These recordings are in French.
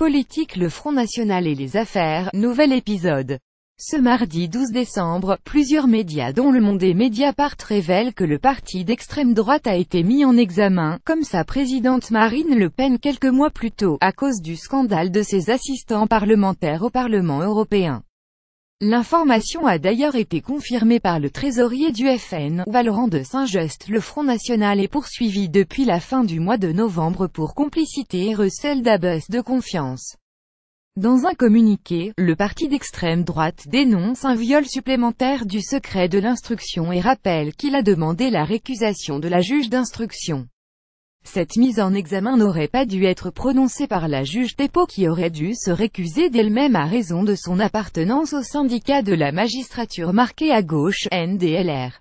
Politique le Front National et les Affaires, nouvel épisode. Ce mardi 12 décembre, plusieurs médias dont Le Monde et Mediapart révèlent que le parti d'extrême droite a été mis en examen, comme sa présidente Marine Le Pen quelques mois plus tôt, à cause du scandale de ses assistants parlementaires au Parlement européen. L'information a d'ailleurs été confirmée par le trésorier du FN, Valorant de Saint-Just. Le Front National est poursuivi depuis la fin du mois de novembre pour complicité et recel d'abus de confiance. Dans un communiqué, le parti d'extrême droite dénonce un viol supplémentaire du secret de l'instruction et rappelle qu'il a demandé la récusation de la juge d'instruction. Cette mise en examen n'aurait pas dû être prononcée par la juge Tepo qui aurait dû se récuser d'elle-même à raison de son appartenance au syndicat de la magistrature marqué à gauche, NDLR.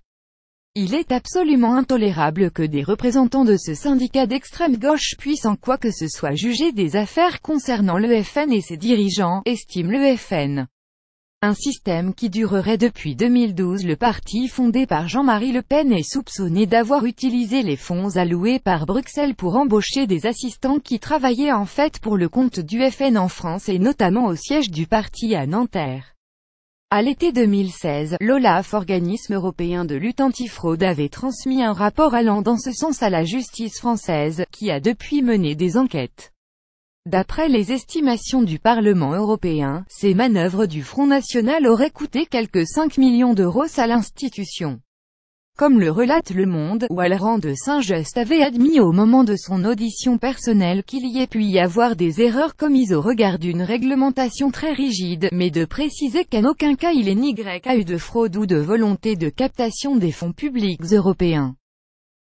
Il est absolument intolérable que des représentants de ce syndicat d'extrême gauche puissent en quoi que ce soit juger des affaires concernant le FN et ses dirigeants, estime le FN. Un système qui durerait depuis 2012 le parti fondé par Jean-Marie Le Pen est soupçonné d'avoir utilisé les fonds alloués par Bruxelles pour embaucher des assistants qui travaillaient en fait pour le compte du FN en France et notamment au siège du parti à Nanterre. À l'été 2016, l'OLAF, organisme européen de lutte antifraude, avait transmis un rapport allant dans ce sens à la justice française, qui a depuis mené des enquêtes. D'après les estimations du Parlement européen, ces manœuvres du Front National auraient coûté quelque 5 millions d'euros à l'institution. Comme le relate Le Monde, Walrand de Saint-Just avait admis au moment de son audition personnelle qu'il y ait pu y avoir des erreurs commises au regard d'une réglementation très rigide, mais de préciser qu'en aucun cas il est ni grec a eu de fraude ou de volonté de captation des fonds publics européens.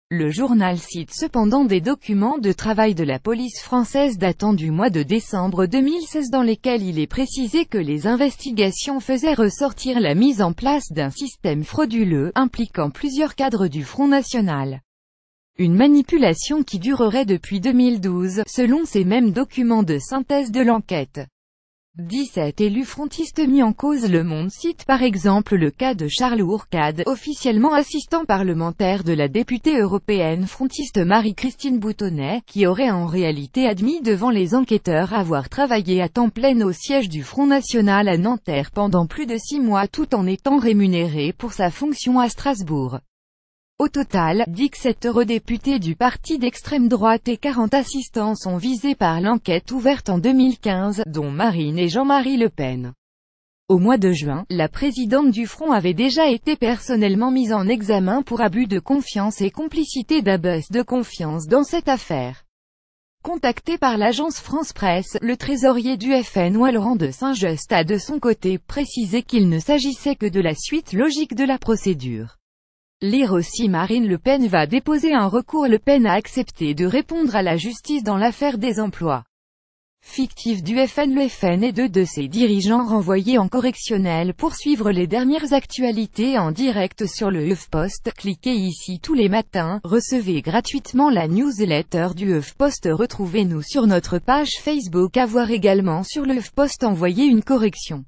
Le journal cite cependant des documents de travail de la police française datant du mois de décembre 2016 dans lesquels il est précisé que les investigations faisaient ressortir la mise en place d'un système frauduleux, impliquant plusieurs cadres du Front National. Une manipulation qui durerait depuis 2012, selon ces mêmes documents de synthèse de l'enquête. 17 élus frontistes mis en cause Le Monde cite par exemple le cas de Charles Ourcade, officiellement assistant parlementaire de la députée européenne frontiste Marie-Christine Boutonnet, qui aurait en réalité admis devant les enquêteurs avoir travaillé à temps plein au siège du Front National à Nanterre pendant plus de six mois tout en étant rémunéré pour sa fonction à Strasbourg. Au total, 17 eurodéputés du parti d'extrême droite et 40 assistants sont visés par l'enquête ouverte en 2015, dont Marine et Jean-Marie Le Pen. Au mois de juin, la présidente du Front avait déjà été personnellement mise en examen pour abus de confiance et complicité d'abus de confiance dans cette affaire. Contacté par l'agence France Presse, le trésorier du FN Laurent de Saint-Just a de son côté précisé qu'il ne s'agissait que de la suite logique de la procédure. Lire aussi Marine Le Pen va déposer un recours Le Pen a accepté de répondre à la justice dans l'affaire des emplois fictifs du FN Le FN et deux de ses dirigeants renvoyés en correctionnel pour suivre les dernières actualités en direct sur le HuffPost. Cliquez ici tous les matins, recevez gratuitement la newsletter du HuffPost. Retrouvez-nous sur notre page Facebook. à voir également sur le HuffPost envoyer une correction.